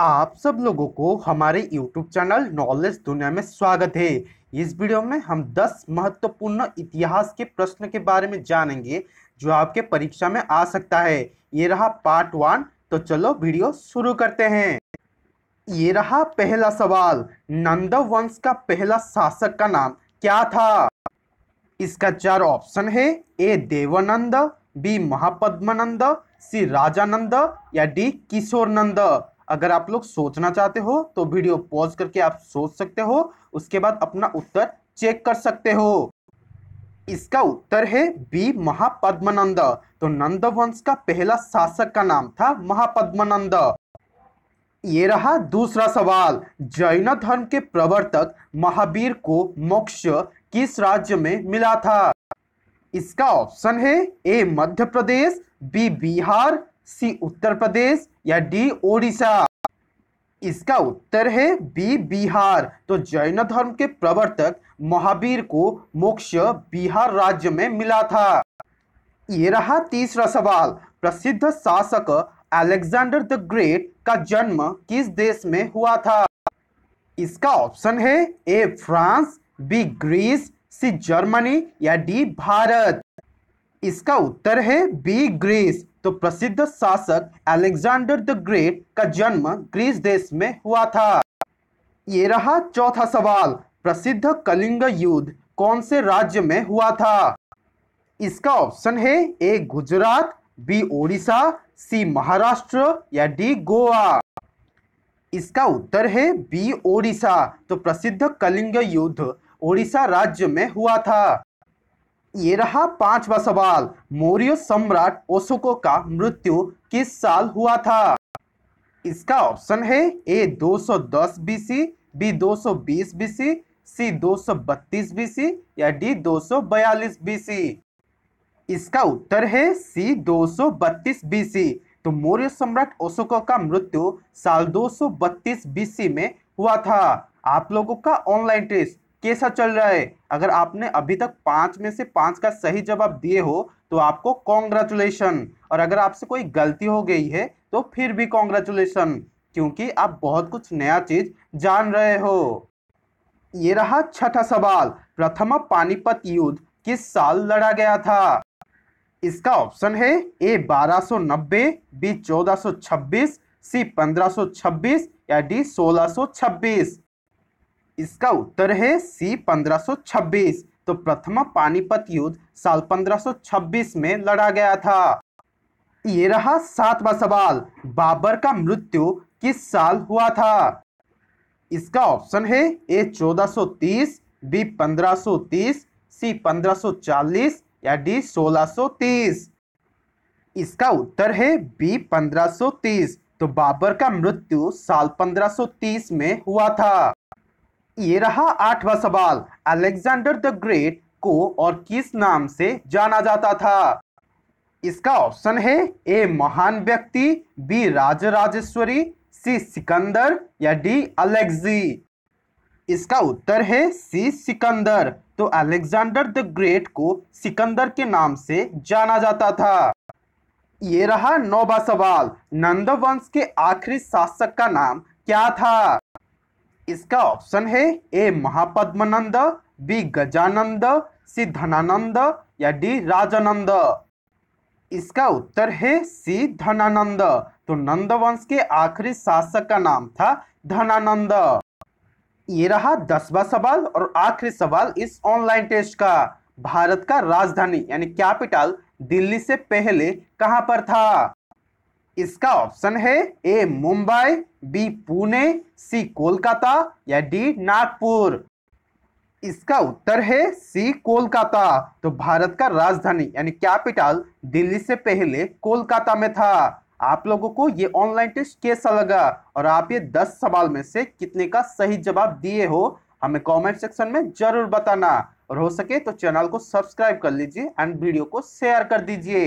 आप सब लोगों को हमारे YouTube चैनल नॉलेज दुनिया में स्वागत है इस वीडियो में हम 10 महत्वपूर्ण इतिहास के प्रश्न के बारे में जानेंगे जो आपके परीक्षा में आ सकता है ये रहा पार्ट वन तो चलो वीडियो शुरू करते हैं ये रहा पहला सवाल नंद वंश का पहला शासक का नाम क्या था इसका चार ऑप्शन है A Devanand B Mahapadmanand C Rajanand या डी किशोरनंद अगर आप लोग सोचना चाहते हो तो वीडियो पॉज करके आप सोच सकते हो उसके बाद अपना उत्तर चेक कर सकते हो इसका उत्तर है बी महापद्मनंद तो नंद वंश का पहला शासक का नाम था महापद्मनंद ये रहा दूसरा सवाल जैन धर्म के प्रवर्तक महावीर को मोक्ष किस राज्य में मिला था इसका ऑप्शन है ए मध्य प्रदेश बी बिहार सी उत्तर प्रदेश या डी ओडिशा इसका उत्तर है बी बिहार तो जैन धर्म के प्रवर्तक महावीर को मोक्ष बिहार राज्य में मिला था ये रहा तीसरा सवाल प्रसिद्ध शासक अलेक्जेंडर द ग्रेट का जन्म किस देश में हुआ था इसका ऑप्शन है A France B Greece C Germany या डी भारत इसका उत्तर है बी ग्रीस तो प्रसिद्ध शासक अलेक्जेंडर द ग्रेट का जन्म ग्रीस देश में हुआ था ये रहा चौथा सवाल प्रसिद्ध कलिंग युद्ध कौन से राज्य में हुआ था इसका ऑप्शन है A Gujarat B Odisha C Maharashtra या डी गोवा इसका उत्तर है बी ओडिशा तो प्रसिद्ध कलिंग युद्ध ओडिशा राज्य में हुआ था ये रहा पांचवा सवाल मौर्य सम्राट ओशोको का मृत्यु किस साल हुआ था इसका ऑप्शन है A 210 BC B 220 BC C 232 BC या डी 242 बीसी इसका उत्तर है सी 232 बीसी तो मौर्य सम्राट ओशोको का मृत्यु साल 232 बीसी में हुआ था आप लोगों का ऑनलाइन टेस्ट कैसा चल रहा है अगर आपने अभी तक पांच में से पांच का सही जवाब दिए हो तो आपको कॉन्ग्रेचुलेशन और अगर आपसे कोई गलती हो गई है तो फिर भी कॉन्ग्रेचुलेशन क्योंकि आप बहुत कुछ नया चीज जान रहे हो ये रहा छठा सवाल प्रथम पानीपत युद्ध किस साल लड़ा गया था इसका ऑप्शन है ए 1290, बी 1426, सी 1526 या डी 1626। इसका उत्तर है सी 1526 तो प्रथम पानीपत युद्ध साल 1526 में लड़ा गया था ये रहा सातवां सवाल बाबर का मृत्यु किस साल हुआ था इसका ऑप्शन है ए 1430 बी 1530 सी 1540 या डी 1630 इसका उत्तर है बी 1530 तो बाबर का मृत्यु साल 1530 में हुआ था ये रहा आठवां सवाल अलेक्जेंडर द ग्रेट को और किस नाम से जाना जाता था इसका ऑप्शन है ए महान व्यक्ति बी राजेश्वरी सी सिकंदर या डी अलेक्जी इसका उत्तर है सी सिकंदर तो अलेक्जेंडर द ग्रेट को सिकंदर के नाम से जाना जाता था ये रहा नौवा सवाल नंदवंश के आखिरी शासक का नाम क्या था इसका ऑप्शन है A Mahapadmanand B Gajanand C Dhananand या डी राजानंद इसका उत्तर है सी धनानंद तो नंद वंश के आखिरी शासक का नाम था धनानंद ये रहा दसवा सवाल और आखिरी सवाल इस ऑनलाइन टेस्ट का भारत का राजधानी यानी कैपिटल दिल्ली से पहले कहां पर था इसका ऑप्शन है A Mumbai B Pune C Kolkata या डी नागपुर इसका उत्तर है सी कोलकाता तो भारत का राजधानी यानी कैपिटल दिल्ली से पहले कोलकाता में था आप लोगों को ये ऑनलाइन टेस्ट कैसा लगा और आप ये दस सवाल में से कितने का सही जवाब दिए हो हमें कमेंट सेक्शन में जरूर बताना और हो सके तो चैनल को सब्सक्राइब कर लीजिए एंड वीडियो को शेयर कर दीजिए